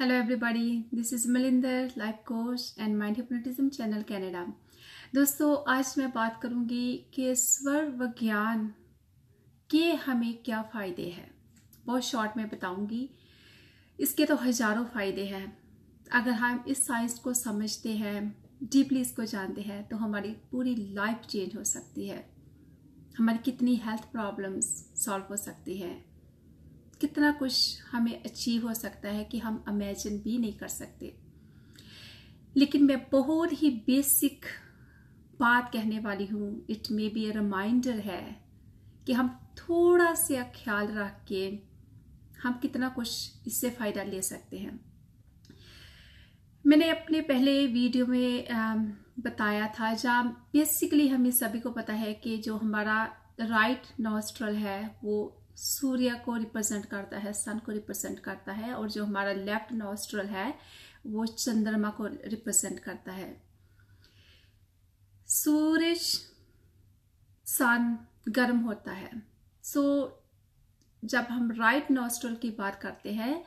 Hello everybody this is Milinder life coach and mind hypnotism channel Canada दोस्तों आज मैं बात करूंगी कि स्वर व ज्ञान के हमें क्या फ़ायदे हैं बहुत शॉर्ट में बताऊंगी इसके तो हजारों फ़ायदे हैं अगर हम इस साइंस को समझते हैं डीपली इसको जानते हैं तो हमारी पूरी लाइफ चेंज हो सकती है हमारी कितनी हेल्थ प्रॉब्लम्स सॉल्व हो सकती है कितना कुछ हमें अचीव हो सकता है कि हम इमेजिन भी नहीं कर सकते लेकिन मैं बहुत ही बेसिक बात कहने वाली हूँ it may be a reminder है कि हम थोड़ा सा ख्याल रख के हम कितना कुछ इससे फ़ायदा ले सकते हैं मैंने अपने पहले वीडियो में बताया था जहाँ बेसिकली हमें सभी को पता है कि जो हमारा राइट नॉस्ट्रल है वो सूर्य को रिप्रेजेंट करता है सन को रिप्रेजेंट करता है और जो हमारा लेफ्ट नॉस्ट्रल है वो चंद्रमा को रिप्रेजेंट करता है सूरज सन गर्म होता है सो so, जब हम राइट नॉस्ट्रल की बात करते हैं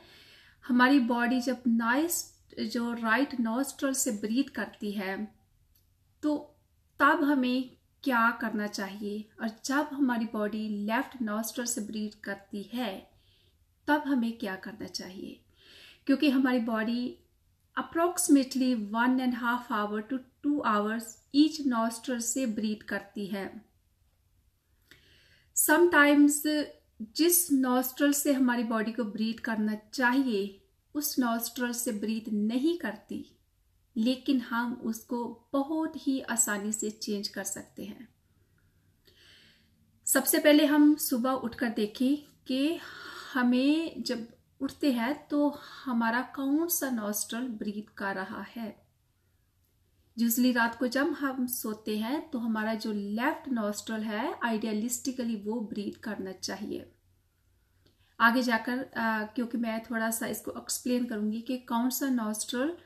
हमारी बॉडी जब नाइस जो राइट नॉस्ट्रल से ब्रीथ करती है तो तब हमें क्या करना चाहिए और जब हमारी बॉडी लेफ्ट नॉस्ट्रल से ब्रीथ करती है तब हमें क्या करना चाहिए क्योंकि हमारी body approximately one and half hour to two hours each nostril से ब्रीथ करती है समटाइम्स जिस नॉस्ट्रल से हमारी बॉडी को ब्रीथ करना चाहिए उस नॉस्ट्रल से ब्रीथ नहीं करती लेकिन हम उसको बहुत ही आसानी से चेंज कर सकते हैं सबसे पहले हम सुबह उठकर देखें कि हमें जब उठते हैं तो हमारा कौन सा नॉस्ट्रल ब्रीथ कर रहा है यूजली रात को जब हम सोते हैं तो हमारा जो लेफ्ट नॉस्ट्रल है आइडियलिस्टिकली वो ब्रीथ करना चाहिए आगे जाकर आ, क्योंकि मैं थोड़ा सा इसको एक्सप्लेन करूंगी कि कौन सा नॉस्ट्रल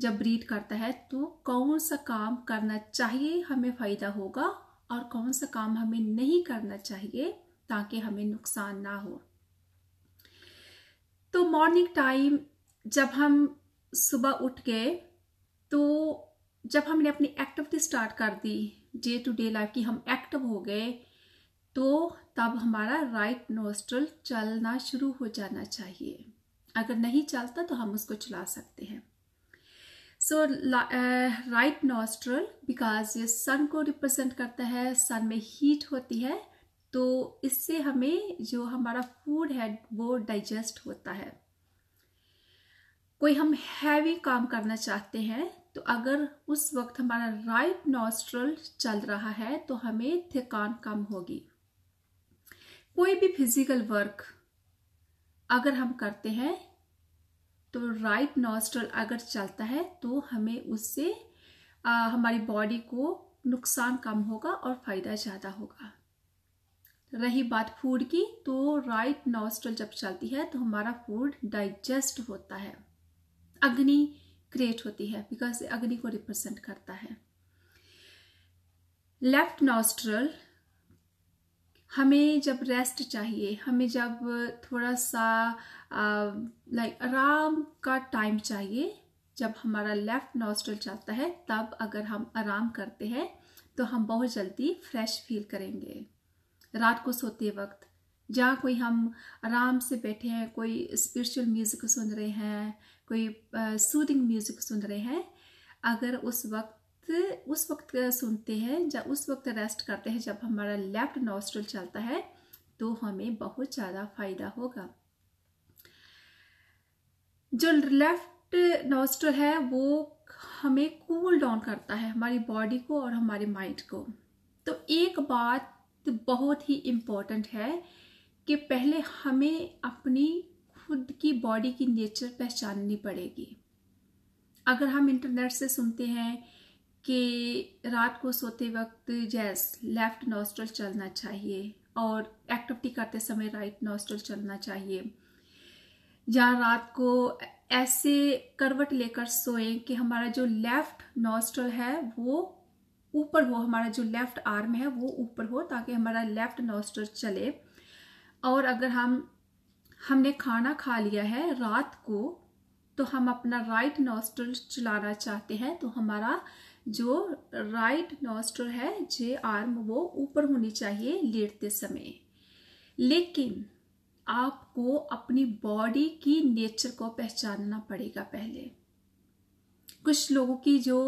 जब ब्रीड करता है तो कौन सा काम करना चाहिए हमें फ़ायदा होगा और कौन सा काम हमें नहीं करना चाहिए ताकि हमें नुकसान ना हो तो मॉर्निंग टाइम जब हम सुबह उठ गए तो जब हमने अपनी एक्टिविटी स्टार्ट कर दी डे टू डे लाइफ की हम एक्टिव हो गए तो तब हमारा राइट नोस्ट्रल चलना शुरू हो जाना चाहिए अगर नहीं चलता तो हम उसको चला सकते हैं सो राइट नॉस्ट्रल बिकॉज ये सन को रिप्रेजेंट करता है सन में हीट होती है तो इससे हमें जो हमारा फूड है वो डाइजेस्ट होता है कोई हम हैवी काम करना चाहते हैं तो अगर उस वक्त हमारा राइट नॉस्ट्रल चल रहा है तो हमें थकान कम होगी कोई भी फिजिकल वर्क अगर हम करते हैं तो राइट नॉस्ट्रल अगर चलता है तो हमें उससे आ, हमारी बॉडी को नुकसान कम होगा और फायदा ज़्यादा होगा रही बात फूड की तो राइट नॉस्ट्रल जब चलती है तो हमारा फूड डाइजेस्ट होता है अग्नि क्रिएट होती है बिकॉज अग्नि को रिप्रेजेंट करता है लेफ्ट नॉस्ट्रल हमें जब रेस्ट चाहिए हमें जब थोड़ा सा लाइक आराम का टाइम चाहिए जब हमारा लेफ्ट नॉस्ट्रल चलता है तब अगर हम आराम करते हैं तो हम बहुत जल्दी फ्रेश फील करेंगे रात को सोते वक्त जहाँ कोई हम आराम से बैठे हैं कोई स्पिरिचुअल म्यूज़िक सुन रहे हैं कोई सूदिंग म्यूज़िक सुन रहे हैं अगर उस वक्त उस वक्त सुनते हैं जब उस वक्त रेस्ट करते हैं जब हमारा लेफ्ट नॉस्ट्रल चलता है तो हमें बहुत ज़्यादा फायदा होगा जो लेफ्ट नॉस्ट्रल है वो हमें कूल cool डाउन करता है हमारी बॉडी को और हमारे माइंड को तो एक बात बहुत ही इम्पॉर्टेंट है कि पहले हमें अपनी खुद की बॉडी की नेचर पहचाननी पड़ेगी अगर हम इंटरनेट से सुनते हैं कि रात को सोते वक्त जैस लेफ्ट नॉस्ट्रल चलना चाहिए और एक्टिविटी करते समय राइट नॉस्ट्रल चलना चाहिए या रात को ऐसे करवट लेकर सोएं कि हमारा जो लेफ्ट नॉस्ट्रल है वो ऊपर हो हमारा जो लेफ्ट आर्म है वो ऊपर हो ताकि हमारा लेफ्ट नॉस्ट्रल चले और अगर हम हमने खाना खा लिया है रात को तो हम अपना राइट नोस्ट्रल चलाना चाहते हैं तो हमारा जो राइट नॉस्ट्रल है जे आर्म वो ऊपर होनी चाहिए लेटते समय लेकिन आपको अपनी बॉडी की नेचर को पहचानना पड़ेगा पहले कुछ लोगों की जो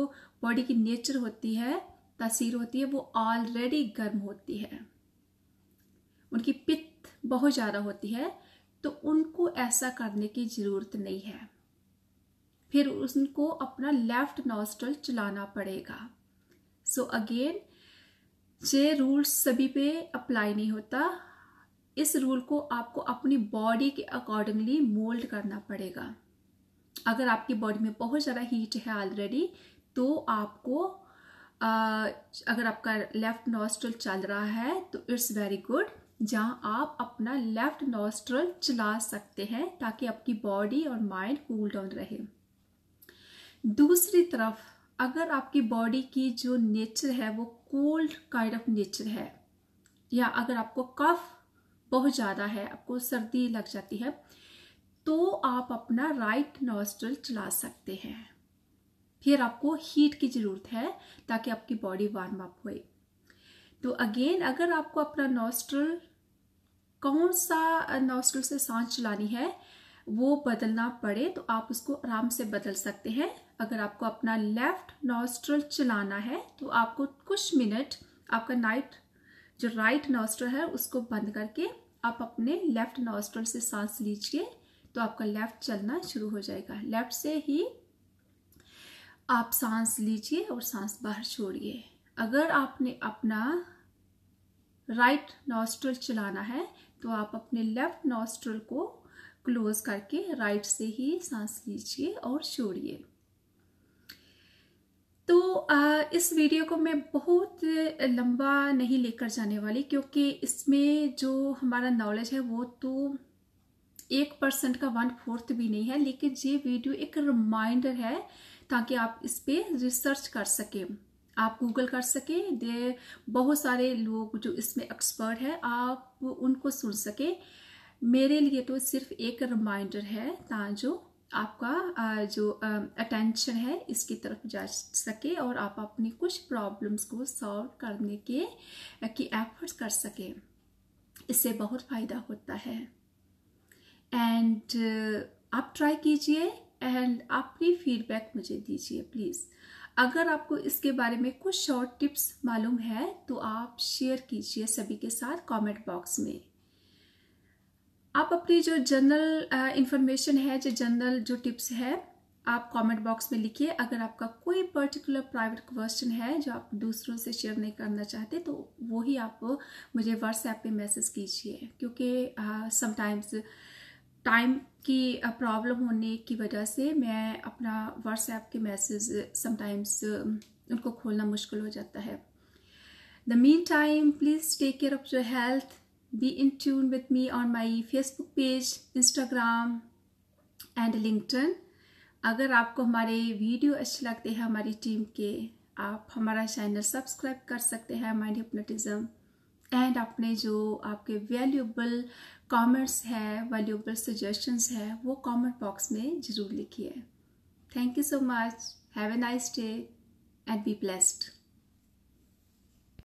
बॉडी की नेचर होती है तासीर होती है वो ऑलरेडी गर्म होती है उनकी पित्त बहुत ज़्यादा होती है तो उनको ऐसा करने की ज़रूरत नहीं है फिर उनको अपना लेफ्ट नॉस्ट्रल चलाना पड़ेगा सो अगेन ये रूल सभी पे अप्लाई नहीं होता इस रूल को आपको अपनी बॉडी के अकॉर्डिंगली मोल्ड करना पड़ेगा अगर आपकी बॉडी में बहुत ज़्यादा हीट है ऑलरेडी तो आपको आ, अगर आपका लेफ्ट नॉस्ट्रल चल रहा है तो इट्स वेरी गुड जहाँ आप अपना लेफ्ट नॉस्ट्रल चला सकते हैं ताकि आपकी बॉडी और माइंड कूल डाउन रहे दूसरी तरफ अगर आपकी बॉडी की जो नेचर है वो कोल्ड काइंड ऑफ नेचर है या अगर आपको कफ बहुत ज़्यादा है आपको सर्दी लग जाती है तो आप अपना राइट नॉस्ट्रल चला सकते हैं फिर आपको हीट की ज़रूरत है ताकि आपकी बॉडी वार्म अप होए तो अगेन अगर आपको अपना नॉस्ट्रल कौन सा नॉस्ट्रल से सांस चलानी है वो बदलना पड़े तो आप उसको आराम से बदल सकते हैं अगर आपको अपना लेफ्ट नॉस्ट्रल चलाना है तो आपको कुछ मिनट आपका नाइट जो राइट नॉस्ट्रल है उसको बंद करके आप अपने लेफ्ट नॉस्ट्रल से सांस लीजिए तो आपका लेफ्ट चलना शुरू हो जाएगा लेफ्ट से ही आप सांस लीजिए और सांस बाहर छोड़िए अगर आपने अपना राइट नॉस्ट्रल चलाना है तो आप अपने लेफ्ट नॉस्ट्रल को क्लोज करके राइट से ही सांस लीजिए और छोड़िए तो आ, इस वीडियो को मैं बहुत लंबा नहीं लेकर जाने वाली क्योंकि इसमें जो हमारा नॉलेज है वो तो एक परसेंट का वन फोर्थ भी नहीं है लेकिन ये वीडियो एक रिमाइंडर है ताकि आप इस पर रिसर्च कर सकें आप गूगल कर सकें दे बहुत सारे लोग जो इसमें एक्सपर्ट है आप उनको सुन सकें मेरे लिए तो सिर्फ एक रिमाइंडर है ताजो आपका जो अटेंशन है इसकी तरफ जा सके और आप अपनी कुछ प्रॉब्लम्स को सॉल्व करने के की एफर्ट्स कर सकें इससे बहुत फ़ायदा होता है एंड आप ट्राई कीजिए एंड अपनी फीडबैक मुझे दीजिए प्लीज़ अगर आपको इसके बारे में कुछ शॉर्ट टिप्स मालूम है तो आप शेयर कीजिए सभी के साथ कमेंट बॉक्स में आप अपनी जो जनरल इंफॉर्मेशन uh, है जो जनरल जो टिप्स है आप कमेंट बॉक्स में लिखिए अगर आपका कोई पर्टिकुलर प्राइवेट क्वेश्चन है जो आप दूसरों से शेयर नहीं करना चाहते तो वो ही आप मुझे व्हाट्सएप पे मैसेज कीजिए क्योंकि समटाइम्स uh, टाइम की प्रॉब्लम uh, होने की वजह से मैं अपना व्हाट्सएप के मैसेज समटाइम्स um, उनको खोलना मुश्किल हो जाता है the meantime please take care of your health be in tune with me on my Facebook page, Instagram and LinkedIn. अगर आपको हमारे वीडियो अच्छे लगते हैं हमारी टीम के आप हमारा चैनल सब्सक्राइब कर सकते हैं माइंड हिप्नोटिज्म एंड अपने जो आपके वैल्यूबल कमेंट्स हैं वैल्यूबल सजेशंस हैं वो कमेंट बॉक्स में ज़रूर लिखिए thank you so much have a nice day and be blessed